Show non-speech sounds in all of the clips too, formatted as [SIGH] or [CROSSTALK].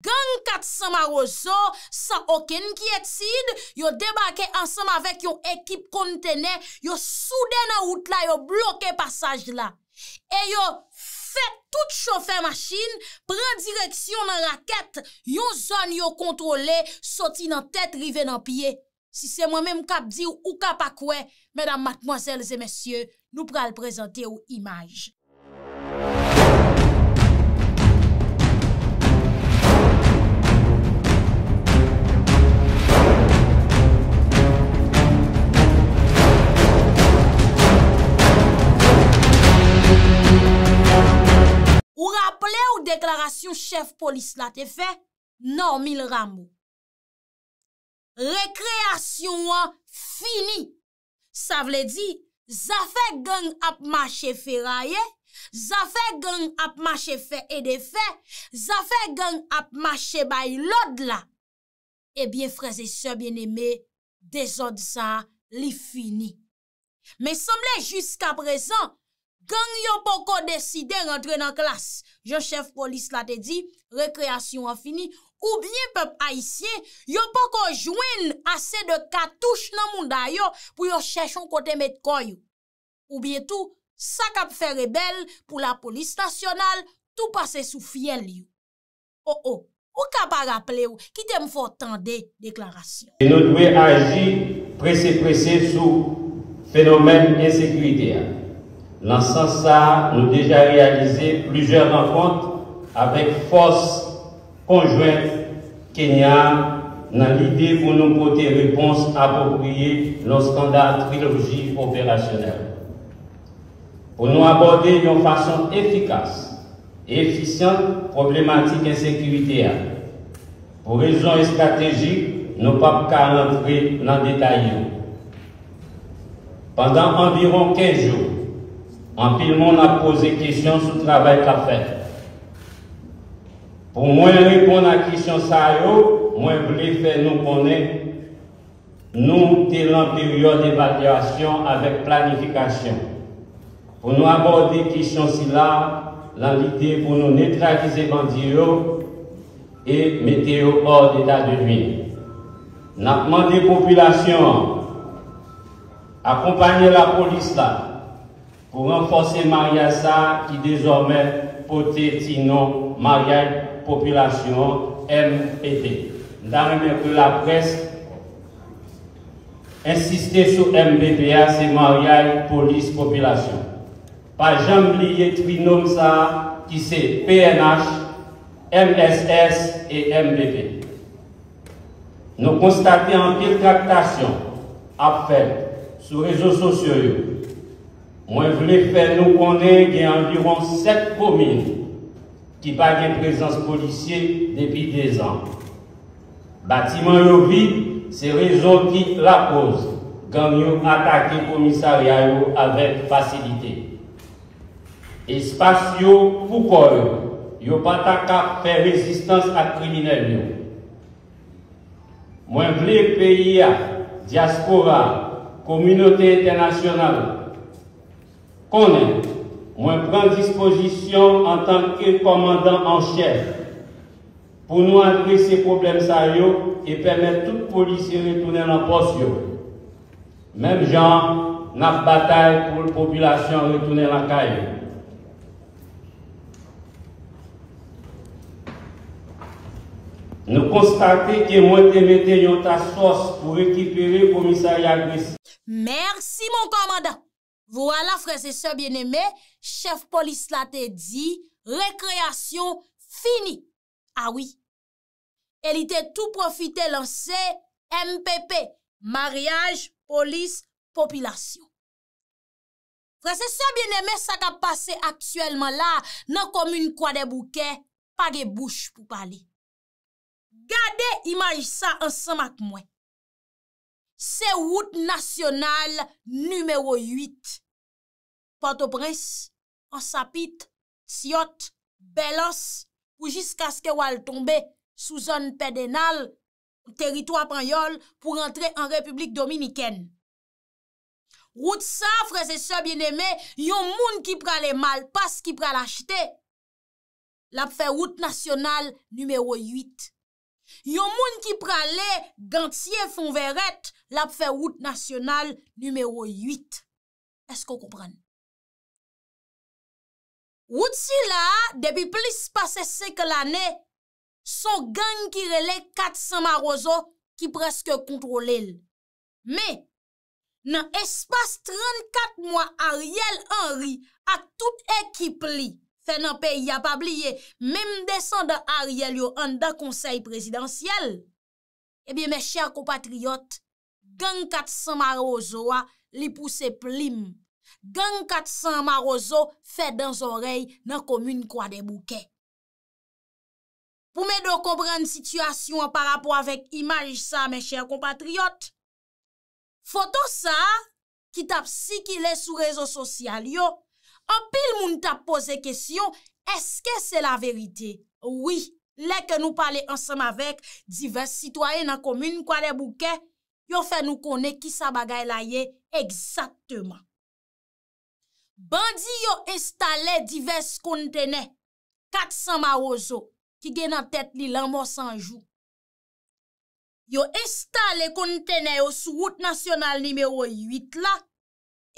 Gan kat sam a rozo, sa oken ki etside, yo debake ansam avek yo ekip kontene, yo souden a out la, yo bloke pasaj la. E yo fè tout chofè machine, pren direksyon nan rakèt, yo zon yo kontrole, soti nan tèt, rive nan piye. Si se mwen mèm kap di ou kap akwe, mèdam matmozèl zè mèsyè, nou pral prezante ou imaj. Aple ou deklarasyon chef polis la te fe, nan mil ramou. Rekreasyon wan fini. Sa vle di, zafè gen ap mache fe raye, zafè gen ap mache fe edefe, zafè gen ap mache bay lod la. Ebyen eh freze se bieneme, de zot za li fini. Men somle jiska prezan, Kan yon pou kon deside rentre nan klas, jen chef polis la te di, rekreasyon an fini, oubyen pep aisyen, yon pou kon jwen ase de katouche nan moun dayo pou yon chèchon kote metkoy. Oubyen tou, sa kap fè rebel pou la polis nasyonal, tou pase sou fiel yon. Oh, oh, ou kap a rappele yon, ki te m fò tande deklarasyon. E nou dwe agi presè presè sou fenomen insekuitè an. Dans ce sens nous avons déjà réalisé plusieurs rencontres avec force conjointe Kenya dans l'idée pour nous porter réponse appropriée le scandale trilogie opérationnelle. Pour nous aborder d'une façon efficace et efficiente problématique insécurité. Pour raisons stratégiques, nous ne pouvons pas rentrer dans le détail. Pendant environ 15 jours, en pile, on a posé question sur le travail qu'a fait. Pour moi répondre à la question ça, moi voulais faire nous connaître nous en période d'évaluation avec planification. Pour nous aborder la question si là, l'idée pour nous neutraliser bandits et mettre hors d'état de nuit. Nous demandé population accompagner la police là pour renforcer mariage qui désormais poté sinon mariage population MPT. Nous que la presse insisté sur MBPA, c'est mariage police population. Pas jamais oublier trinôme ça qui c'est PNH, MSS et MBP. Nous constatons en quelle tractation à fait sur les réseaux sociaux moi, je voulais faire nous connaître environ sept communes qui n'ont pas de présence policière depuis deux ans. Bâtiment vide, c'est réseau qui la cause. Gagnons le commissariat avec facilité. Espace pour quoi Yo pas faire résistance à criminels. Moi, je voulais payer diaspora, communauté internationale, Konen, mwen pren disposisyon an tanke komandan an chèf pou nou an grisè problem sa yo e pèmè tout polisè retounè lan pos yo. Mèm jan, nan batal pou l'populasyon retounè lan kayo. Nou konstate ke mwen te mette yon tas sos pou ekipere komissaryan grisè. Mèrsi, mwen komandan. Vwa ah la, frasesor bieneme, chef polis la te di, rekreasyon fini. Awi, elite tou profite lanse MPP, Mariage, Polis, Popilasyon. Frasesor bieneme, sa ka pase aksuelman la nan komoun kwa de bouke, pa ge bouch pou pali. Gade imaj sa ansan mak mwen. Se wout nasyonal numero ywit. Pantoprens, ansapit, siot, belos, pou jiska ske wal tombe sou zon pedenal, terito apanyol, pou rentre an republik dominiken. Wout safre se se bieneme, yon moun ki pral e mal, pas ki pral achete. Lap fe wout nasyonal numero ywit. Yon moun ki prale gantye fon veret la pfe wout nasyonal numero 8. Esko kompran? Wout si la, debi plis pase seke lane, son gang kirele 400 marozo ki preske kontrole l. Me, nan espas 34 mwa Ariel Henry ak tout ekip li, Fè nan peyi apabliye, mèm desan da ariel yo an da konsey presidansyel. Ebyè eh mè chèr kompatriyot, gang katsan marozo wa li pousse plim. Gang katsan marozo fè dan zorey nan komyne kwa debouke. Pou mè do komprenn situasyon parapò avèk imaj sa mè chèr kompatriyot, foton sa ki tap si ki le sou rezo sosyal yo, An pil moun ta pose kesyon, eske se la verite? Ouwi, leke nou pale ansam avek, Divers sitwoyen nan komyne kwa le bouke, Yo fe nou kone ki sa bagay la ye, Eksatman. Bandi yo estale divers kontene, Kat san ma ozo, Ki gen nan tet li lan monsan jou. Yo estale kontene yo sou wout nasyonal nimeyo 8 la,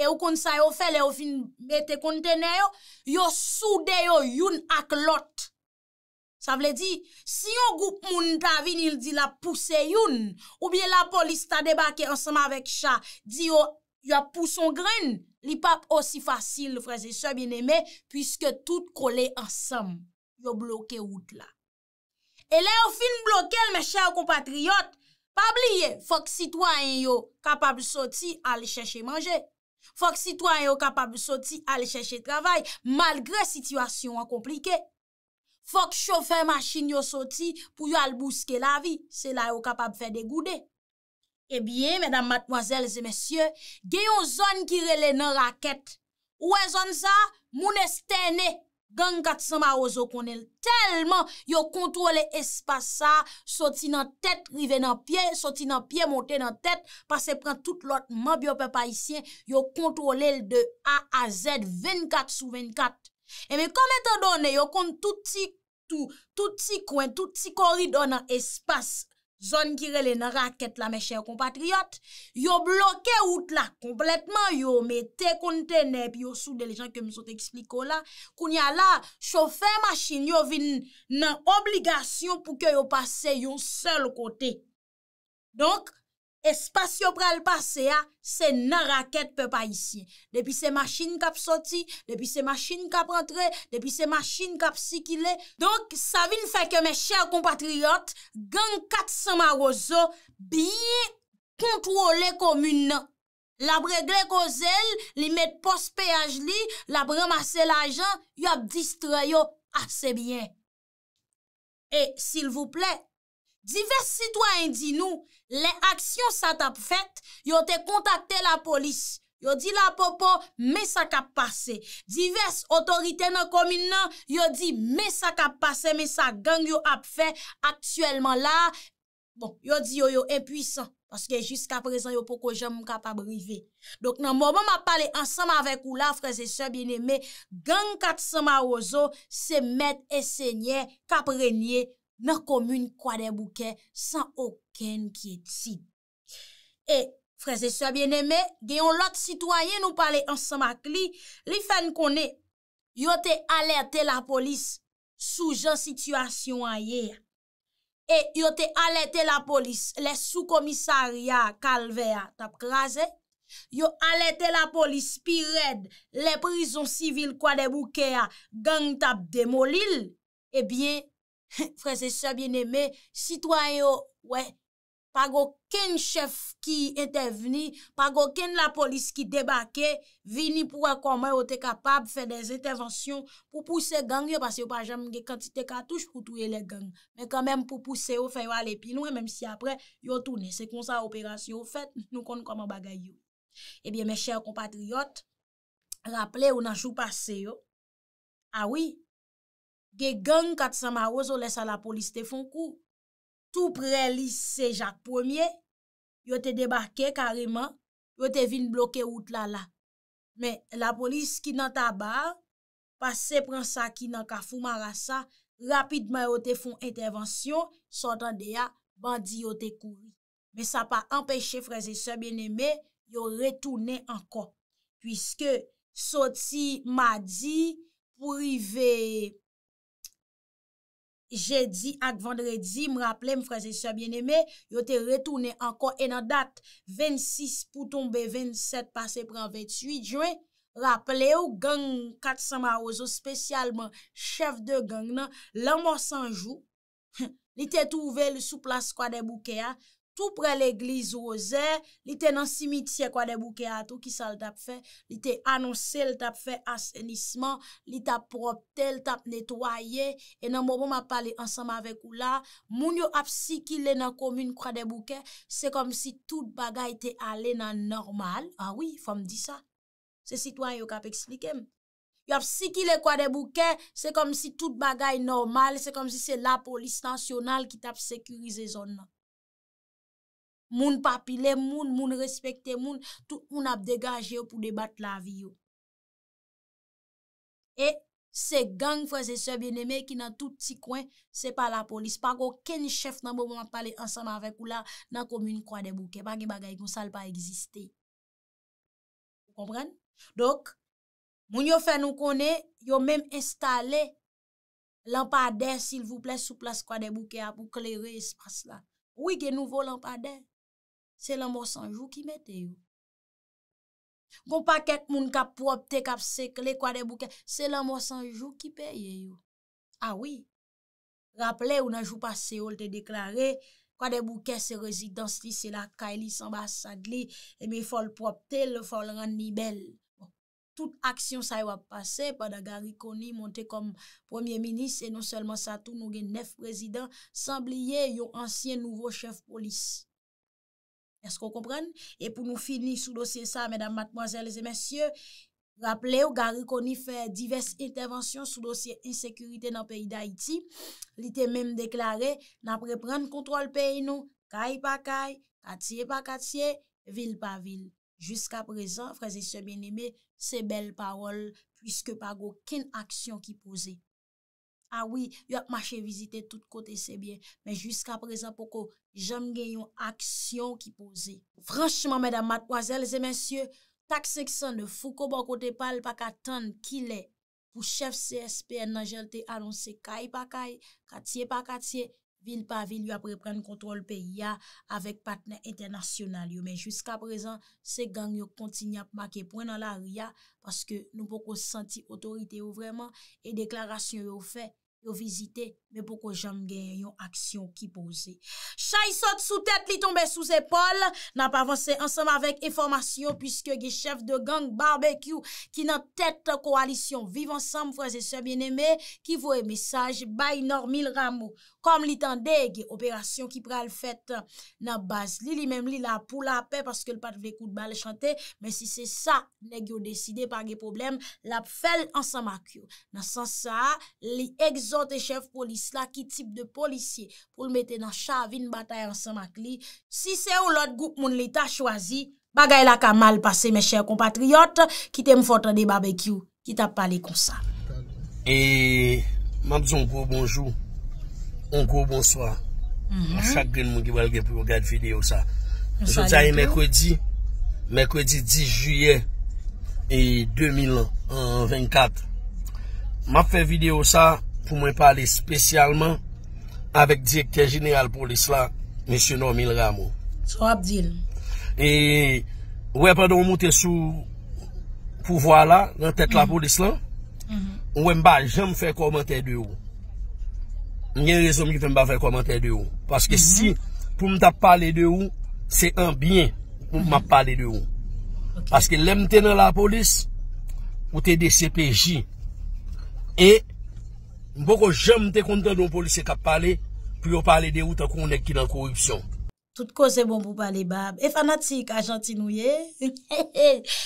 e ou kon sa yo fe, le ou fin mette kontene yo, yo soude yo yon ak lot. Sa vle di, si yo goup moun ta vin, il di la pousse yon, ou bie la polis ta debake ansama vek cha, di yo, yo pousse yon gren, li pap osi fasil, freze, souye bin eme, pwiske tout kole ansam, yo bloke wot la. E le yo fin bloke, el meche yo kompatriot, pa bliye, fok sitwany yo, kapab sou ti, al chèche manje. Fok sitwa yon kapab soti alè chèche travay malgre situasyon an komplike. Fok chofè machin yon soti pou yon albouske la vi, sè la yon kapab fè degoude. Ebyen, mèdam matmwazèl zè mèsyè, gè yon zon ki rele nan rakèt. Ouè e zon za, moun estène. Gangat sa ma ozo konel telman yo kontrole espasa, soti nan tèt, rive nan pye, soti nan pye, monte nan tèt, pa se pren tout lot mabyo pepa isyen, yo kontrole l de A a Z, 24 sou 24. Eme, kame te done, yo kon tout ti kwen, tout ti koridon nan espase. zon ki rele nan raket la meche kompatriot, yo bloke out la kompletman yo, me te kontene, pi yo soude le jan ke mizote ekspliko la, koun ya la, shofe masin yo vin nan obligasyon pou ke yo pase yo sel kote. Donk, Espasyon pral pase ya, se nan raket pe pa isye. Depi se machin kap soti, depi se machin kap antre, depi se machin kap sikile. Donk, sa vin fè ke mè chèr kompatriyot, gen katsan ma rozo, biye kontrole komune. Labre gle ko zèl, li met pos peyaj li, labre mase la jan, yop distrayo apse bien. E, sil vouple, Divers sitwoyen di nou, le aksyon sa tap fèt, yo te kontakte la polis. Yo di la popo, me sa kap pase. Divers otorite nan komine nan, yo di me sa kap pase, me sa gang yo ap fèt. Aktuellement la, bon, yo di yo yo impuisan. Paske jiska prezan yo poko jem m kap ap brive. Dok nan mouman ma pale ansama avek ou la, freze se biene me, gang kat sema ou zo, se met e se nye, kap re nye, mèr komoun kwa de bouke, san oken ki et si. E, freze sou a bien eme, genyon lot sitwayen nou pale ansamak li, li fen konen, yo te alerte la polis, sou jan situasyon a ye. E, yo te alerte la polis, le sou komisaria kalve a tap kraze, yo alerte la polis, pi red, le prizon sivil kwa de bouke a, gang tap demolil, e eh bien, [LAUGHS] Frense se [LAUGHS] eh bien eme, sitwayo, wè, pa go ken chef ki ete vni, pa go ken la polis ki debake, vini pou akoma yo te kapab fè des etevansyon pou pouse gang yo, pase yo pa jam gen kantite katouj pou touye le gang, men kanmen pou pouse yo fè yo al epi nou, menm si apre yo toune, se kon sa operasyon fèt, nou kon koman bagay yo. Ebyen, mè chèr compatriot, rapple ou nan chou pase yo, a wè. ke gen katsan maroz ou lesa la polis te fon kou, tou prelise se jak pwemye, yo te debarke kariman, yo te vin bloke outlala. Men la polis ki nan tabar, pase pran sa ki nan kafou marasa, rapidman yo te fon intervensyon, sotan deya, bandi yo te kou. Men sa pa empèche freze se beneme, yo retounen ankon, pwiske soti madi, Je di ak vendredi, m raple m fraze sya bieneme, yo te retoune anko enan dat, 26 pou tombe, 27 pase pran 28 juen, raple ou gang Kat Samaroso, spesyalman chef de gang nan, lanman sanjou, ni [LAUGHS] te touvel sou plas kwa de bouke ya, tout pre l'Eglise Rose, li te nan simitie kwa de bouke ato, ki sa l tap fe, li te anonsel, tap fe asenisman, li tap propte, tap netwaye, e nan mou mou ma pale ansama vek ou la, moun yo ap siki le nan komun kwa de bouke, se kom si tout bagay te ale nan normal, ah a oui, fom di sa, se sitwa yo kap ekslikem, yo ap siki le kwa de bouke, se kom si tout bagay normal, se kom si se la polis tansyonal ki tap sekurize zon nan, Moun papile, moun moun respekte, moun tout moun ap degaje yo pou debat la vi yo. E se gang fwese se bieneme ki nan tout si kwen, se pa la polis. Pa go ken chef nan bo moun pale ansan avek ou la nan komuni kwa de bouke. Pa gen bagay kon sal pa egziste. Komprende? Dok, moun yo fe nou kone, yo menm estale lampader sil vouple sou plas kwa de bouke a pou klere espas la. Ou i gen nouvo lampader? Se lan mò sanjou ki mette yo. Goun pa ket moun kap propte, kap sekle, kwa de bouke, se lan mò sanjou ki peye yo. Awi, ah raple ou nanjou pa seol te deklare, kwa de bouke se rezidans li, se la ka elis ambasad li, e mi fol propte, le fol ran ni bel. Bon. Non tout aksyon sa yo ap pase, pa da gari koni monte kom premier minis, e non selman sa tou nou gen nef rezidans, san bliye yo ansyen nouvo chef polis. Esko kompren? E pou nou fini sou dosye sa, mesdame, matmoazèlese, mesyè, rappele ou gari koni fè divers intervansyon sou dosye insekurite nan peyi d'Haïti, li te mèm deklare, nan pre pren kontrol peyi nou, kay pa kay, katye pa katye, vil pa vil. Juska prezan, fraze se mè nèmè, se bel parol, pwiske pa gò, ken aksyon ki pose. A wè, yò ak mache vizite tout kote se bè, men juska prezan poko, Jam gen yon aksyon ki pose. Franschman mèdam matwazèl, zè mèsyè, tak seksyon de fukobo kote pal pa katan kilè pou chef CSPN nan jelte anonsè kay pa kay, katye pa katye, vil pa vil yon apre pren kontrol pe ya avèk patnen internasyonal yon. Juska prezant, se gang yon kontinyap makèpwen nan la riyan, paske nou poko senti otorite yon vreman, e deklarasyon yon fe, yon vizite. men pou ko jam gen yon aksyon ki pose. Chay sot sou tet li tombe sou zepol, nan pa avanse ansam avek informasyon pwiske ge chef de gang Barbecue ki nan tet koalisyon viv ansam fwese se bieneme ki vwe mesaj bay nor mil ramou. Kom li tende ge operasyon ki pral fwete nan baz li li menm li la pou la apè paske l pat vwe kout bal chante men si se sa ne gyo deside pa ge problem la pfel ansam akyo. Nan san sa li egzote chef polisyon La ki tip de polisye Ou l mette nan chavine bataye ansan makli Si se ou lot goup moun leta chwazi Bagay la ka mal pase me chèr kompatriyot Ki te mfotre de barbekyou Ki ta pale konsa E map zon kou bonjou On kou bonsoa A chak gen moun ki wale gen pou Ou gade video sa Mekwedi Mekwedi 10 juye E 2000 an 24 Map fe video sa pou mwen pale spesyalman avèk dièk te jine al polis la M. Noamil Ramo. Sou Abdil. E, wèpèdou mwen te sou pouvoa la, nan tèt la mm-hmm. polis la, wèm mm-hmm. ba jèm fè komantè di ou. Mwen gen rezoum ki fèm ba fè komantè di ou. Paske mm-hmm. si, pou mwen ta pale di ou, se anbyen pou mwen pale di ou. Paske lèm te nan la polis, ou te de CPJ. E, Mpoko jem te konten nou polise kap pale, pou yo pale de ou ta konde ki la korupsyon. Tout ko se bon pou pale bab, e fanatik a jantin ou ye? [LAUGHS]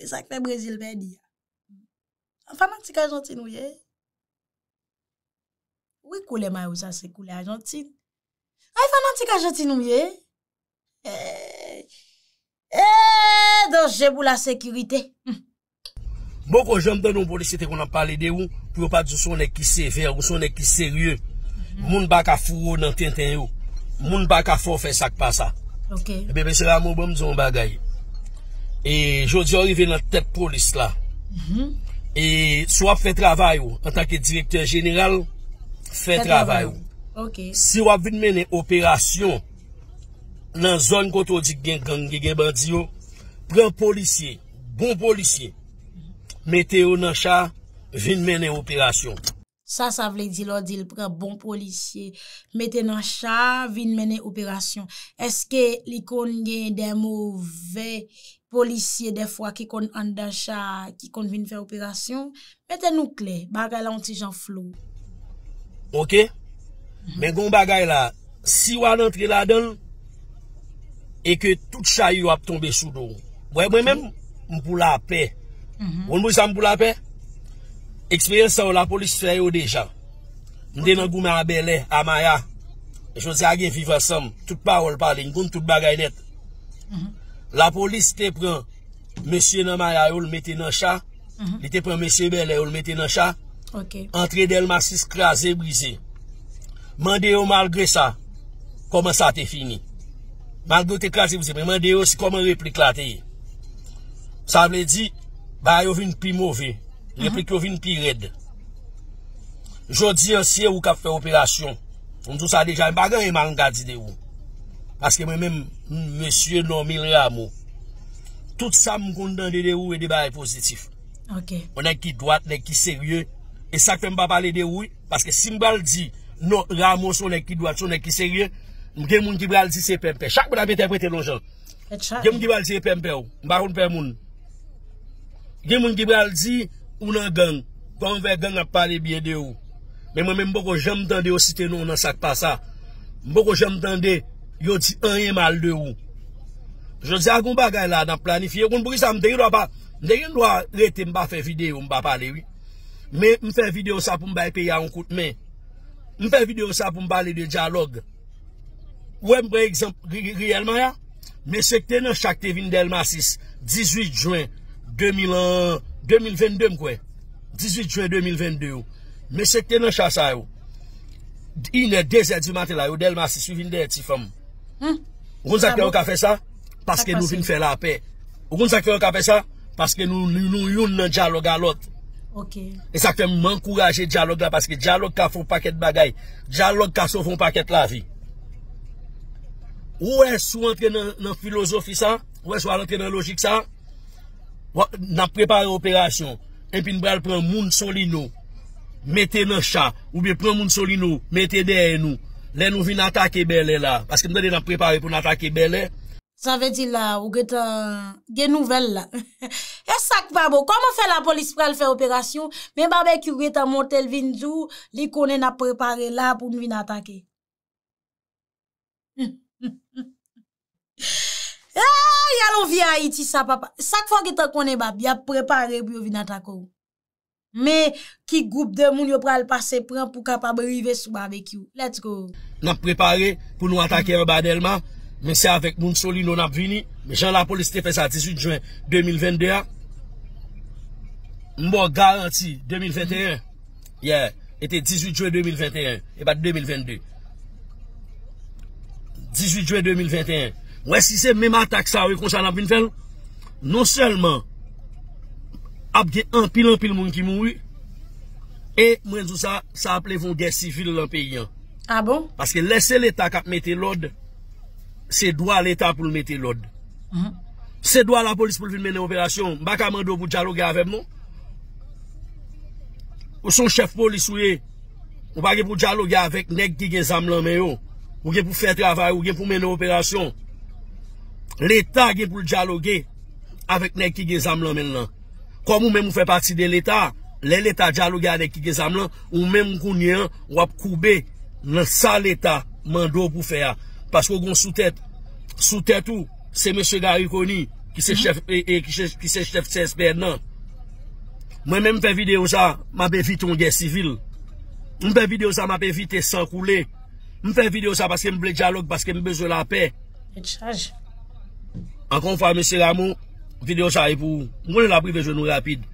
E sakne brezil veni ya. A fanatik a jantin ou ye? Ou i e koule ma ou sa se koule a jantin? A fanatik a jantin ou ye? Don jè pou la sekirite. Bon kon jom dan nou polisi te kon nan pali de ou Pro pati ou son ek ki sever, ou son ek ki serye Moun baka fwo nan tenten ou Moun baka fwo fe sak pa sa Ok E bebe se la moun bon mizon bagay E jodi orive nan tep polis la mhm. E sou ap fe travay ou An tanke direktor general Fe travay ou Si wap vin menen operasyon Nan zon kontro di gen gang gen gen bandiyo Pren polisye, bon polisye Meteyo nan cha vin mene operasyon. Sa sa vle di lo di l pre bon polisye. Meteyo nan cha vin mene operasyon. Eske li kon gen den mou ve polisye defwa ki kon an dan cha ki kon vin fe operasyon? Mete nou kle, bagay la an ti jan flow. Ok. Men kon bagay la, si wan an tri la don, e ke tout chay yo ap tombe sou do. Mwen men m pou la apè. Wounmousan mhm. mpou la pe Eksperyensan wou la polis fè yo deja Nde nan gouman e a belè A maya Jouzè agen vifan som Tout pa wou l palen La polis te pren Monsie nan maya wou l mette nan cha mhm. Li te pren monsie belè wou l mette nan cha Entre del masis krasè brise Mande yo malgre sa Koman sa te fini Malgre te krasè brise Mande yo si koman replik la te ye Sa vle di Ba yo vin pi mouve, replik mhm. yo vin pi red. Jodi an siye ou kap fe operasyon, mdou sa dejan, mba gen yon man gadi de ou. Paske mwen men, mwen siye non mi re amou. Tout sa mwen kontan de de ou e di ba re pozitif. On ek ki doat, on ek ki serye. E sakte mba pale de ou, paske si mbal di, non, ramou son ek ki doat, son ek ki serye, mwen gen moun ki bral di se pempe. Chak mwen ap eterprete lo jen. Gen mwen ki bral di se pempe ou, mba roun pem moun. Gen moun Gibraldi, ou nan gang. Kon ve gang ap pale biye de ou. Men mwen mwen mboko jem tende ou site nou nan sak pa sa. Mboko jem tende, yo di anye mal de ou. Je di a kon ba gany la dan planifiye. Kon bwisam, den yon do a rete mba fe vide ou mba pale ou. Men mwen fe vide ou sa pou mba epe ya an kout men. Mwen fe vide ou sa pou mba ale de diyalog. Ou e mwen exemple, riyelman ya. Mwen sekte nan Chaktevin Delmasis, 18 Juin. 2022 euh, m kwe 18 Jouè 2022 Mè se te nan chasa yo Inè desè di matè la yo Delma si suivin ah bon? de eti fèm Ou kon sa kè ou ka fè sa Paske nou vin fè la apè Ou kon sa kè ou ka fè sa Paske nou youn nan djalog alot E sa kè m mankouraje djalog la Paske djalog ka foun pakèt bagay Djalog ka sovoun pakèt la vi Ou wè sou antre nan filosofi sa Ou wè sou antre nan logik sa nan prepare operasyon epi nou bral pran moun soli nou mette le chan oube pran moun soli nou mette deye nou le nou vi natake bele la paske nou gade nan prepare pou natake bele sa ve di la ou gade gen nouvel la [LAUGHS] e sak babo koman fe la polis pral fe operasyon men babe ki ou gade ta montel vin zou li konen ap prepare la pou nou vi natake [LAUGHS] Yalon vi a Iti sa papa Sak fwa ki ta konen bab Yalon preparer pou yo vi natakou Me ki group de moun yo pral pase Pren pou kapab rive sou ba vekyou Let's go Nap preparer pou nou atake yon badelman Men se avek moun soli nou nap vini Men jan la polisite fese a 18 Juin 2022 Mbo garanti 2021 Ye Ete 18 Juin 2021 Ebat 2022 18 Juin 2021 Wè si se mè matak sa wè konsan ap vin fèl Non sèlman Ap gè an pil an pil moun ki moun wè E mwen sou sa Sa ap lè vongè sivil lè an peyyan ah A bon? Paske lè se lè tak ap metè lòd Se dwa lè tak pou lè metè lòd Se dwa la polis pou lè vin menè operasyon Mbak a mando pou djalo gè avèm mwen non? Ou son chef polis wè Ou bagè pou djalo gè avèk Nèk ki gen zam lan mè yo Ou gen pou fè travay Ou gen pou menè operasyon L'Etat gen pou diyaloge avèk nek ki ge zam lan men lan. Kom ou men mou fè pati de l'Etat, lè l'Etat diyaloge adèk ki ge zam lan, ou men mou kounyen wap koube nan sa l'Etat mando pou fè ya. Paskou goun sou tèt, sou tèt ou, se M. Garikoni ki se mhm. chef, e, e, ki se chef tès bè nan. Mwen men mou fè videyo za, mabè viton gen sivil. Mou fè videyo za, mabè vitè sankoulè. Mou fè videyo za, paske mou blè diyaloge, paske mou bezò la pè. E tchaj? An kon fwa mese ramon, video chay e pou ou. Mwen la prive joun nou rapid.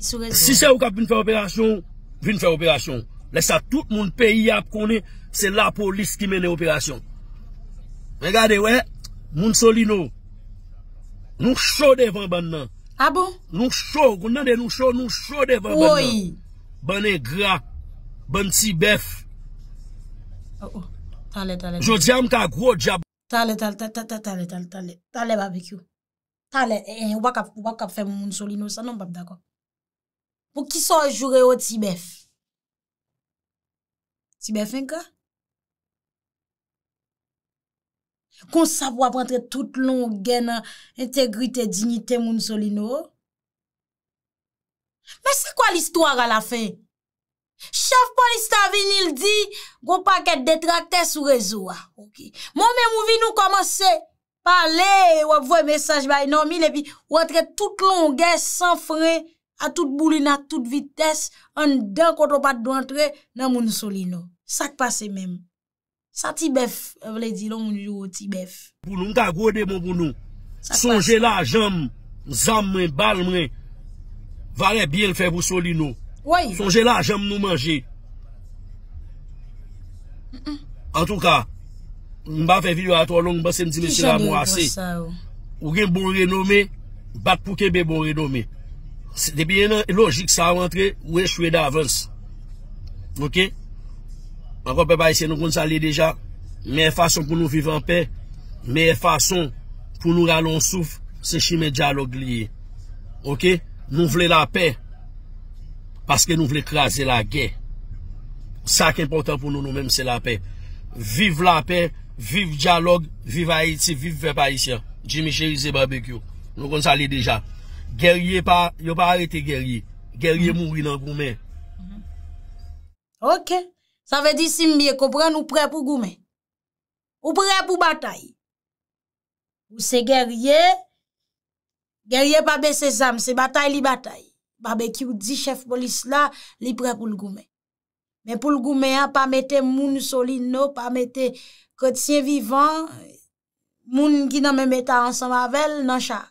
Si se ou kap vin fè operasyon, vin fè operasyon. Lè sa tout moun peyi ap konè, se la polis ki menè operasyon. Regade wè, moun soli nou. Nou chode van ban nan. Abo? Ah nou chode, goun nan de nou chode, nou chode van ban nan. Ouoy! Ban e gra, ban ti bef. Oh, oh. Ale, ale, ale. Jodiam ka gwo djab. Talè, talè, talè, talè, talè, talè. Talè babekyo. Talè, e, eh, eh, wak ap fè moun solino, sa nan bab dako. Po ki sa jure yo tibèf? Tibèf enke? Kon savwa prantè tout long gena integrite dignite moun solino. Mwen se kwa l'histoire ala fè? Chav pa li stavi nil di Gwo paket detrakte sou rezo a Moun men mou vi nou komanse Pale, wap vwe mesaj ba inomi Le pi wotre tout longe San fre A tout boulina, tout vites An den kontropat do antre Nan moun soli euh, nou Sak pase men Sati bef Sonje la jom Zam mwen, bal mwen Vare biel fevou soli nou Sonje la jem nou manje En tout ka Mba fe video ato long Mba sentime si la mou ase Ou gen bon renome Bat pouke be bon renome Depi enan logik sa rentre Ou en chwe davans Ok Mwen kon pe pa ese nou kon sali deja Mwen fason pou nou vive an pe Mwen fason pou nou ralonsouf Se chime dja log liye Ok Nou vle la pe Paske nou vle krasi la gen. Sa ki important pou nou nou menm se la pe. Viv la pe, viv diyalog, viv Haiti, viv Vépaïsia. Jimmy Ché, Ise Barbecue. Nou kon sa li deja. Gerye pa, yo pa arete gerye. Gerye mouri nan Goumen. Ok. Sa ve di simbiye, kopran ou pre pou Goumen. Ou pre pou batay. Ou se gerye. Gerye pa bese zam, se batay li batay. Babekyou di chef polis la, li pre pou l'goumè. Men pou l'goumè a, pa mette moun soli nou, pa mette kotiye vivan, moun ki nan men meta ansama vel nan chak.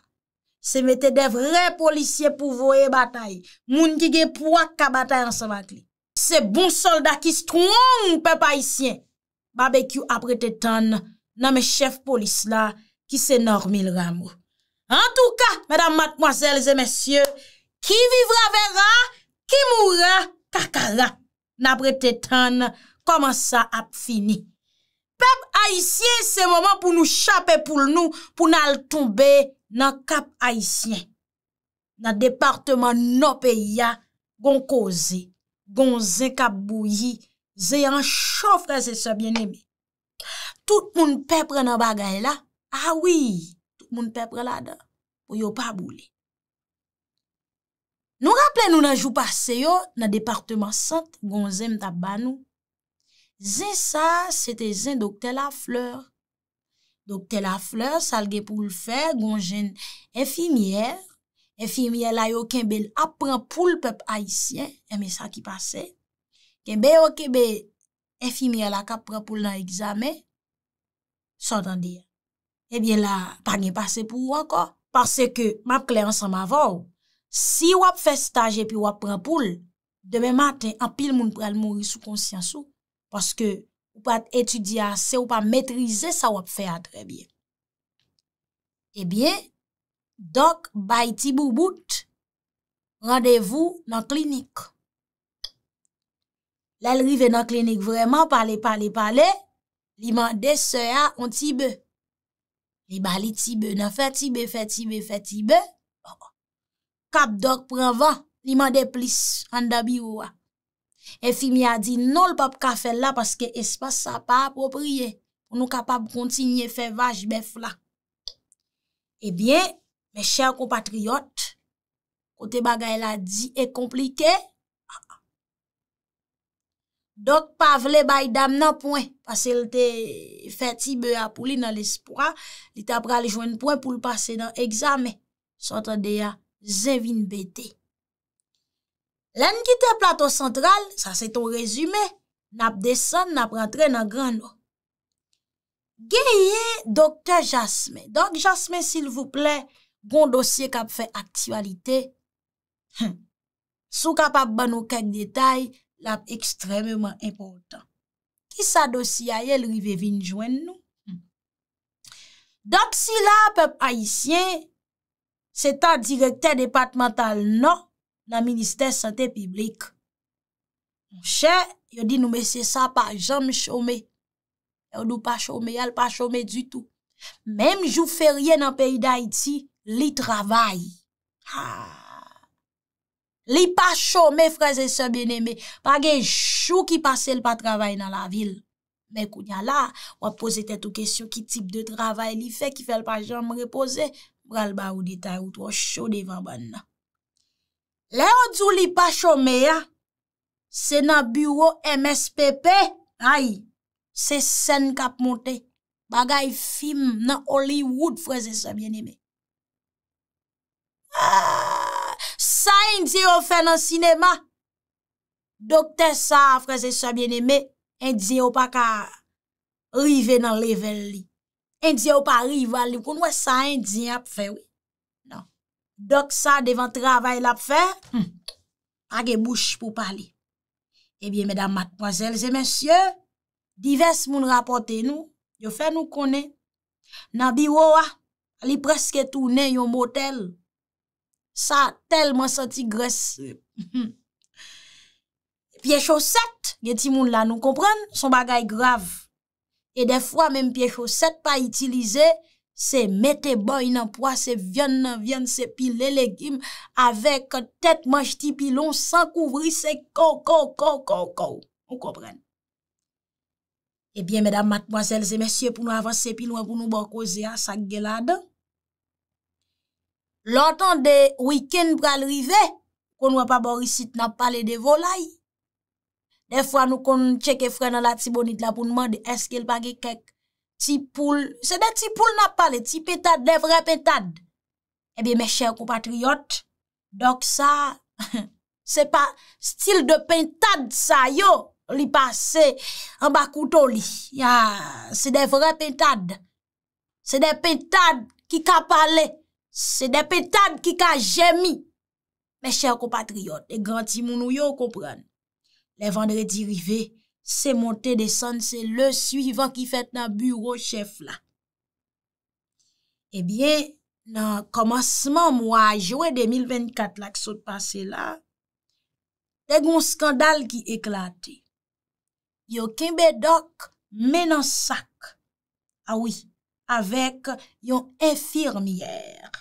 Se mette de vre polisye pou voye batay. Moun ki gen pou ak ka batay ansama kli. Se bon solda ki strou moun pe pa isyen. Babekyou aprete ton nan men chef polis la, ki se normil ramou. En tou ka, mèdam matmoazèl zè mèsyè, Ki vivra vera, ki mura, kakala. Napre tetan, koman sa ap fini. Pep Aisyen se moman pou nou chapè pou l nou, pou nal tombe nan kap Aisyen. Nan departman nou peya, gon koze, gon ze kap bouji, ze yon chofre se se biene mi. Tout moun pepre nan bagay la, a ah wii, tout moun pepre la da, ou yo pa bouli. Nou rample nou nan jou pase yo, nan departement sant, gon zem tab banou. Zen sa, sete zen dokte la fleur. Dokte la fleur, salge pou l'fer, gon jen enfimiyer. Enfimiyer la yo kembe l'apran pou l'pep haisyen, eme sa ki pase. Kebe yo kebe, enfimiyer la kapran pou l'an egzame, sotan diya. Ebyen eh la, pa gen pase pou wakor, pase ke map kle ansan ma vaw. Si wap fè stajè pi wap pran poul, demè matè, an pil moun pral mouri sou konsyansou. Paske ou pa etudiasè, ou pa mètrize, sa wap fè a drè bie. E bie, dok bay tibou bout, randevou nan klinik. La lrive nan klinik vreman, pale pale pale, li man desè a an tibè. Li bali tibè nan fè tibè, fè tibè, fè tibè, Kap dok prevan, li man de plis, an da bi ou an. En fi mi a di, non l pap ka fe la, paske espas sa pa apopriye, pou nou kapap kontinye fe vaj bef la. Ebyen, me chèr ko patriot, kote bagay la di, e komplike, dok pa vle bay dam nan pwen, paske l te feti be apou li nan l espwa, li tapra li jwen pwen pou l pase nan egzame, sot an de ya. zin vin bete. Len ki te plato sentral, sa se ton rezume, nap desen, nap rentre nan gran nou. Ge ye, doktor jasme. Donk jasme, sil vouple, bon dosye kap fe aktualite. Sou kap ap ban nou kek detay, lap ekstrememan important. Ki sa dosye a ye, li ve vin jwen nou. Donk si la, pep haisyen, Se tan direkter departemental nan, non, nan minister sante piblik. Mwen chè, yon di nou me se sa pa jam chome. Yon nou pa chome, yon pa chome du tout. Mem jou fe ryen nan peyi da iti, li travay. Ha! Ah. Li pa chome, fraze se beneme, pa gen chou ki pase l pa travay nan la vil. Men kounya la, wap pose tet ou kesyon ki tip de travay li fe, ki fe l pa jam repose. pral ba ou ditay ou two show devan ban nan. Le ou djou li pa chome ya, se nan bureau MSPP, ay, se sen kap monte, bagay film nan Hollywood freze sa biene me. Ah, sa yon diyo fe nan sinema, dokte sa freze sa biene me, en diyo pa ka rive nan level li. Indi ou pari, vali, kon wè e sa indi ap fè wè. Non. Dok sa devan travay l ap fè, hmm. agè bouch pou pali. Ebyè, mèdam, matmoazèl, zè mèsyè, divers moun rapote nou, yo fè nou konè. Nan biwo wè, li preske tou nen yon motel. Sa telman santi gres. Hmm. Pye choset, gen ti moun la nou komprèn, son bagay grav. E defwa menm piye chose, set pa itilize, se mette boy nan po a, se vyon nan vyon se pil le legim, avek tet manj ti pilon, san kouvri se kou, kou, kou, kou, kou. Ou kopren? E eh bien, medam matmoazelze, mesye pou nou avan se pilon pou nou bon koze a sa gelade. Lantan de wikend pralrive, kon wap aborisit nan pale de volayi. Ne fwa nou kon cheke fwè nan la ti bonit la pou nman de eske el pa ge kek ti poul. Se de ti poul na pale, ti pentad, de vre pentad. Ebe me chèr ko patriyot, dok sa, se pa stil de pentad sa yo li pase an bakouton li. Ya, se de vre pentad, se de pentad ki ka pale, se de pentad ki ka jemi. Me chèr ko patriyot, e gran ti mounou yo komprenne. Le vendredi rive, se monte, deson, se le suivant ki fet nan bureau chef la. Ebyen, eh nan komanseman mwa, jowe 2024 la, kso te pase la, te goun skandal ki eklate. Yo kebedok menan sak. Awi, ah avek yon enfirmiyer.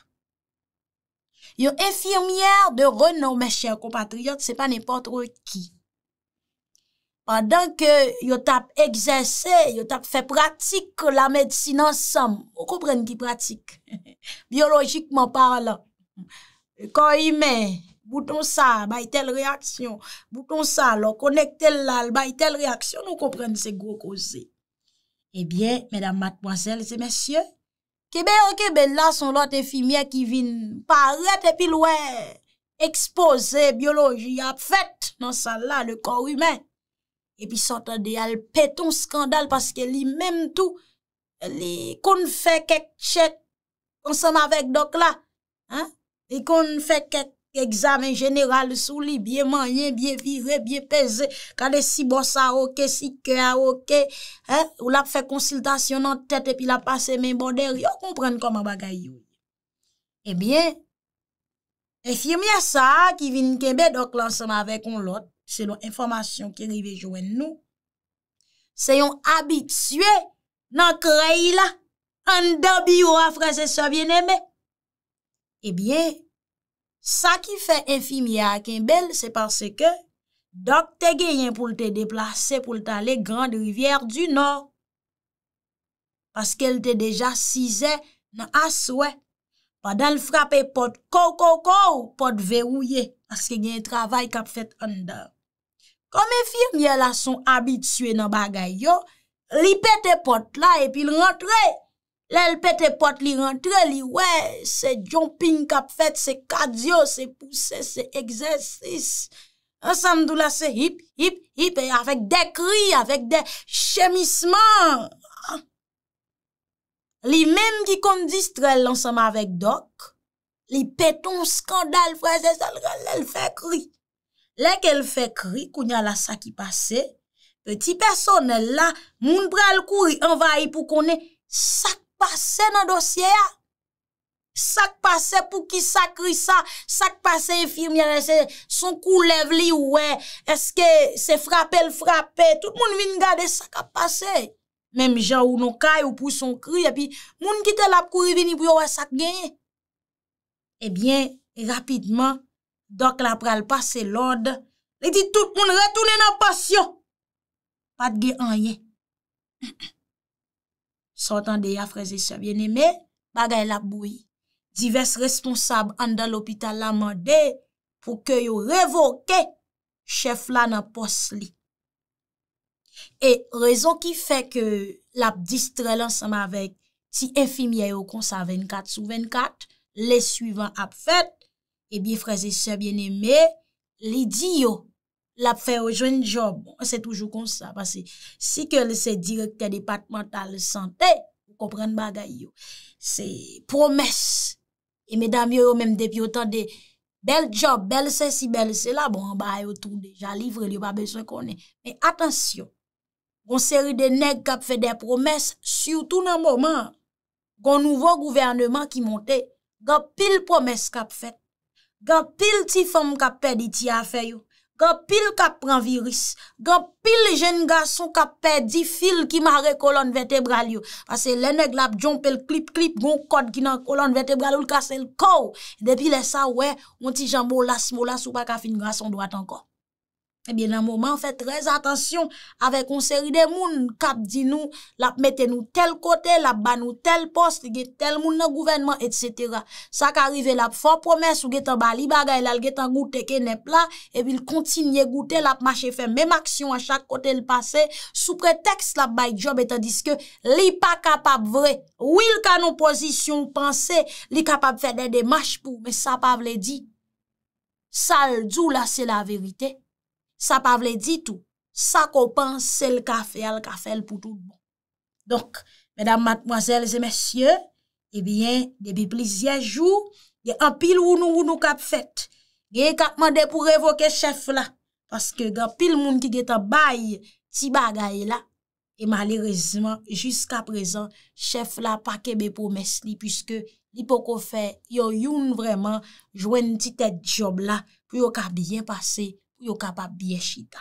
Yon enfirmiyer de renou, meche, komatriot, se pa nepotro ki. Padan ke yo tap egzese, yo tap fe pratik la medsine ansam, ou kompren ki pratik, [LAUGHS] biologikman par la. Kon ime, bouton sa, bay tel reaksyon, bouton sa, lo konekte lal, bay tel reaksyon, ou kompren se grokose. Ebyen, medam matmoasel, se mesye, kebe en kebe la son lot efimye ki vin, paret epi lwe, ekspose biologi apfet nan sa la le kon ime. epi sotade al peton skandal paske li menm tou li kon fè kek chèk konsen avèk dok la. Li kon fè kek egzamen jeneral sou li biye manyen, biye vivè, biye pèzè kade si bòsa okè, si kè okè, ou la fè konsiltasyon an tèt epi la pasè men bondè, yo komprenn koman bagay yo. Ebyen, eh efye mè sa ki vin kebe dok la konsen avèk on lot selon informasyon ki rive joen nou, se yon abitue nan kreila an dobi ou afreze se vye neme. Ebyen, eh sa ki fe infimia ak en bel, se pase ke dok te genyen pou lte deplase pou lte ale grande rivyere du nor. Paske el te deja size nan aswe, padan l frape pot kou kou kou pot veouye paske genye travay kap fet an do. Kome firme ye la son habi tsuye nan bagay yo, li pete pot la epi l rentre. Le l pete pot li rentre, li we se jomping kap fet, se kadyo, se puse, se egzersis. Ansanm dou la se hip, hip, hip, e avèk de kri, avèk de chemisman. Li mèm ki kon distrel ansanm avèk dok, li peton skandal fwè se salrel, le l fè kri. Lèk el fè kri, kou nya la sak yi pase, peti person la, moun pral kou yi envayi pou konen sak pase nan dosye ya. Sak pase pou ki sak kri sa, sak pase yi firme ya la se, son kou lev li ou we, eske se frape l frape, tout moun vin gade sak ap pase. Mèm jan ou non kay ou pou son kri, epi moun ki tel ap kou yi vini pou yo we sak genye. Ebyen, rapidman, Dok la pral pase lond, li di tout moun retounen an pasyon. Pat ge an ye. [CLEARS THROAT] Sotan de ya fraze se vye neme, bagay la boui. Divers responsab an dan l'opital la mande, pou ke yo revoke, chef la nan pos li. E rezon ki fe ke la distre lan seman vek ti enfimye yo konsa 24 sou 24, le suivan ap fet, Ebi fraze sebyen eme, li di yo, lap fe o joun job. Bon, se toujou konsa, pasi, si ke lese direkte departemental sante, yo kompren bagay yo, se promes. Eme dam yo yo menm depi otan de bel job, bel se si bel se la, bon, ba yo tou deja livre, li yo pa besen konen. Men, atensyon, goun seri de neg kap fe de promes, sou tou nan mouman, goun nouvo gouvernement ki monte, Gan pil ti fom ka pedi ti afe yo, gan pil ka pren virus, gan pil jen gason ka pedi fil ki mare kolon vetebral yo, pase lene glap jom pel klip klip gon kod ki nan kolon vetebral yo l kase l kou, depi le sa we, onti jan bolas molas ou pa ka fin gason doit anko. Ebyen eh nan mouman, fè trez atansyon, ave konseri de moun, kap di nou, lap mette nou tel kote, lap ban nou tel post, li get tel moun nan gouvenman, etc. Sa ka rive lap fò promès, ou getan bali bagay, lal getan goutè ke nepla, e bil kontinye goutè, lap mache fè mèm aksyon a chak kote l'pase, sou pretext lap bay job etan diske, li pa kapap vre. Ou il ka nou posisyon, panse, li kapap fè de demache pou, men sa pa vle di, saldou la se la verite. Sa pa vle ditou, sa ko panse l ka fe al ka fe l pou tout bon. Donk, medan matmoazelze mesye, ebyen, eh eby plizye jou, gen apil woun woun woun woun kap fet, gen kap mande pou revoke chef la, paske gen apil moun ki gen tabay, ti bagay la, e malirizman, jiska prezan, chef la pa kebe pou mesli, pwiske, di po ko fe, yo youn vreman, jwen ti tet job la, pou yo kap diyen pase, yo kap ap diye shida.